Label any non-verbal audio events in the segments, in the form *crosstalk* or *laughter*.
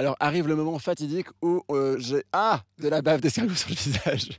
Alors arrive le moment fatidique où euh, j'ai ah de la bave d'escargot sur le visage.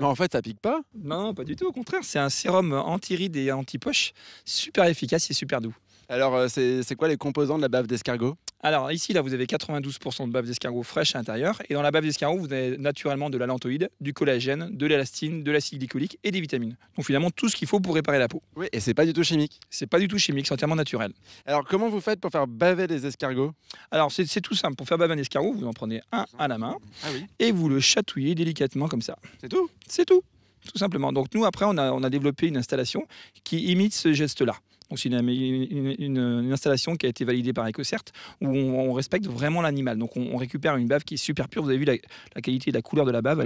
en fait, ça pique pas Non, pas du tout. Au contraire, c'est un sérum anti-rides et anti-poche super efficace et super doux. Alors, euh, c'est quoi les composants de la bave d'escargot alors ici, là, vous avez 92% de bave d'escargot fraîche à l'intérieur. Et dans la bave d'escargot, vous avez naturellement de l'alantoïde, du collagène, de l'élastine, de l'acide glycolique et des vitamines. Donc finalement, tout ce qu'il faut pour réparer la peau. Oui, et c'est pas du tout chimique. C'est pas du tout chimique, c'est entièrement naturel. Alors comment vous faites pour faire baver des escargots Alors c'est tout simple. Pour faire baver un escargot, vous en prenez un à la main ah et vous le chatouillez délicatement comme ça. C'est tout C'est tout tout simplement. Donc nous, après, on a développé une installation qui imite ce geste-là. Donc c'est une, installation qui a été validée par EcoCert où on, respecte vraiment l'animal. Donc on, récupère une bave qui est super pure. Vous avez vu la, qualité et la couleur de la bave, ah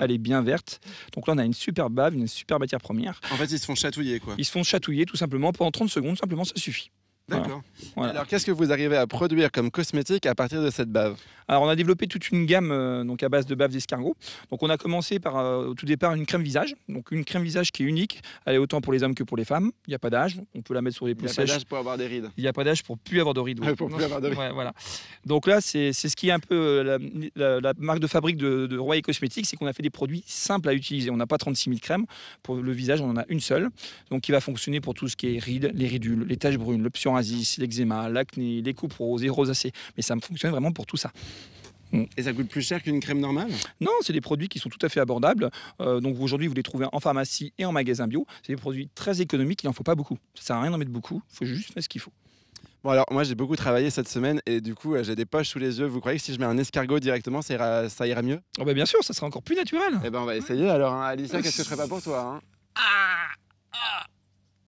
elle, est, bien verte. Donc là on a une super bave, une super matière première. En fait ils se font chatouiller quoi. Ils se font chatouiller tout simplement pendant 30 secondes, simplement ça suffit. D'accord. Alors, qu'est-ce que vous arrivez à produire comme cosmétique à partir de cette bave Alors, on a développé toute une gamme euh, donc à base de bave d'escargot. Donc, on a commencé par euh, au tout départ une crème visage. Donc, une crème visage qui est unique. Elle est autant pour les hommes que pour les femmes. Il n'y a pas d'âge. On peut la mettre sur les plus Il n'y a pas d'âge pour avoir des rides. Il n'y a pas d'âge pour plus avoir de rides. *laughs* voilà. Donc là, c'est ce qui est un peu euh, la, marque de fabrique de, de Royer Cosmétiques, c'est qu'on a fait des produits simples à utiliser. On n'a pas 36 000 crèmes. Pour le visage, on en a une seule. Donc, qui va fonctionner pour tout ce qui est rides, les ridules, les taches brunes, le psoriasis, les l'eczéma, l'acné, les coupes pour les rosacées. Mais ça me fonctionne vraiment pour tout ça. Mm. Et ça coûte plus cher qu'une crème normale Non, c'est des produits qui sont tout à fait abordables. Euh, donc aujourd'hui, vous les trouvez en pharmacie et en magasin bio. C'est des produits très économiques, il n'en faut pas beaucoup. Ça ne sert à rien d'en mettre beaucoup, il faut juste faire ce qu'il faut. Bon alors moi j'ai beaucoup travaillé cette semaine et du coup euh, j'ai des poches sous les yeux. Vous croyez que si je mets un escargot directement ça ira, mieux oh, bah, Bien sûr, ça sera encore plus naturel. Eh ben on va essayer alors. Hein. Alicia, qu'est-ce que je ferais pas pour toi hein ah